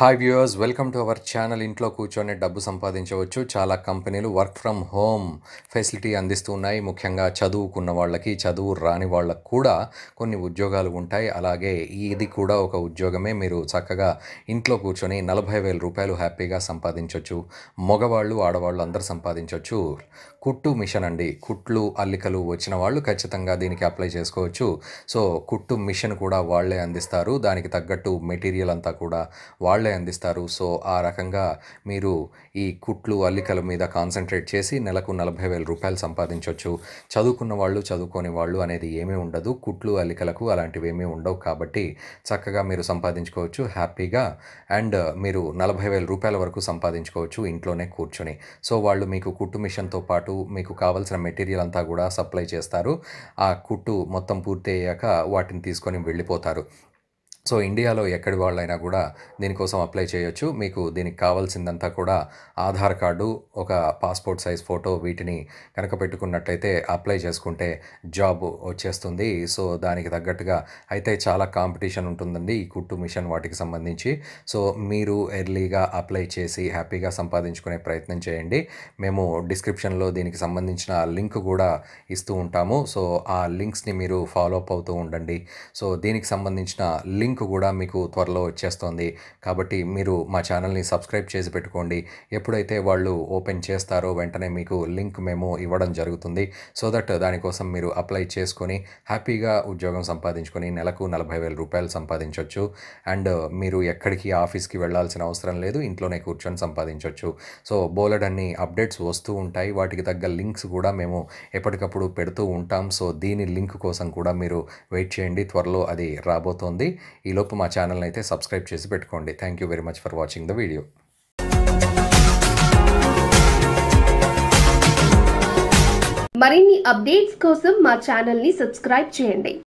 hi viewers welcome to our channel ఇంట్లో కూర్చొని డబ్బు సంపాదించవచ్చు చాలా కంపెనీలు వర్క్ ఫ్రమ్ హోమ్ ఫెసిలిటీ అందిస్తున్నాయి ముఖ్యంగా చదువుకున్న వాళ్ళకి చదువు రాని వాళ్ళకి కూడా కొన్ని ఉద్యోగాలు ఉంటాయి అలాగే ఇది కూడా ఒక ఉద్యోగమే మీరు చక్కగా ఇంట్లో కూర్చొని నలభై వేల రూపాయలు హ్యాపీగా సంపాదించవచ్చు మగవాళ్ళు ఆడవాళ్ళు అందరు సంపాదించవచ్చు కుట్టు మిషన్ అండి కుట్లు అల్లికలు వచ్చిన వాళ్ళు ఖచ్చితంగా దీనికి అప్లై చేసుకోవచ్చు సో కుట్టు మిషన్ కూడా వాళ్ళే అందిస్తారు దానికి తగ్గట్టు మెటీరియల్ అంతా కూడా వాళ్ళు వాళ్ళే అందిస్తారు సో ఆ రకంగా మీరు ఈ కుట్లు అల్లికల మీద కాన్సన్ట్రేట్ చేసి నెలకు నలభై వేల రూపాయలు సంపాదించవచ్చు చదువుకున్న వాళ్ళు చదువుకోని వాళ్ళు అనేది ఏమీ ఉండదు కుట్లు అల్లికలకు అలాంటివి ఏమీ ఉండవు కాబట్టి చక్కగా మీరు సంపాదించుకోవచ్చు హ్యాపీగా అండ్ మీరు నలభై వేల రూపాయల వరకు సంపాదించుకోవచ్చు ఇంట్లోనే కూర్చొని సో వాళ్ళు మీకు కుట్టు మిషన్తో పాటు మీకు కావాల్సిన మెటీరియల్ అంతా కూడా సప్లై చేస్తారు ఆ కుట్టు మొత్తం పూర్తి అయ్యాక వాటిని తీసుకొని వెళ్ళిపోతారు సో ఇండియాలో ఎక్కడి వాళ్ళైనా కూడా దీనికోసం అప్లై చేయొచ్చు మీకు దీనికి కావాల్సిందంతా కూడా ఆధార్ కార్డు ఒక పాస్పోర్ట్ సైజ్ ఫోటో వీటిని కనుక పెట్టుకున్నట్టయితే అప్లై చేసుకుంటే జాబ్ వచ్చేస్తుంది సో దానికి తగ్గట్టుగా అయితే చాలా కాంపిటీషన్ ఉంటుందండి ఈ కుట్టు మిషన్ వాటికి సంబంధించి సో మీరు ఎర్లీగా అప్లై చేసి హ్యాపీగా సంపాదించుకునే ప్రయత్నం చేయండి మేము డిస్క్రిప్షన్లో దీనికి సంబంధించిన లింక్ కూడా ఇస్తూ ఉంటాము సో ఆ లింక్స్ని మీరు ఫాలోఅప్ అవుతూ ఉండండి సో దీనికి సంబంధించిన లింక్ లింక్ కూడా మీకు త్వరలో వచ్చేస్తుంది కాబట్టి మీరు మా ఛానల్ని సబ్స్క్రైబ్ చేసి పెట్టుకోండి ఎప్పుడైతే వాళ్ళు ఓపెన్ చేస్తారో వెంటనే మీకు లింక్ మేము ఇవ్వడం జరుగుతుంది సో దట్ దానికోసం మీరు అప్లై చేసుకొని హ్యాపీగా ఉద్యోగం సంపాదించుకొని నెలకు నలభై వేల రూపాయలు సంపాదించవచ్చు అండ్ మీరు ఎక్కడికి ఆఫీస్కి వెళ్ళాల్సిన అవసరం లేదు ఇంట్లోనే కూర్చొని సంపాదించవచ్చు సో బోలెడ్ అన్ని అప్డేట్స్ వస్తూ ఉంటాయి వాటికి తగ్గ లింక్స్ కూడా మేము ఎప్పటికప్పుడు పెడుతూ ఉంటాం సో దీని లింక్ కోసం కూడా మీరు వెయిట్ చేయండి త్వరలో అది రాబోతోంది ఈలోపు మా ఛానల్ని అయితే సబ్స్క్రైబ్ చేసి పెట్టుకోండి thank you very much for watching the video మరిన్ని అప్డేట్స్ కోసం మా ఛానల్ని సబ్స్క్రైబ్ చేయండి